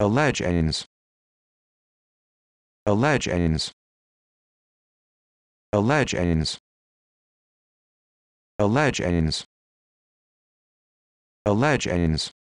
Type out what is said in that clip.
ends. Allegations. ends. Allegations. ends.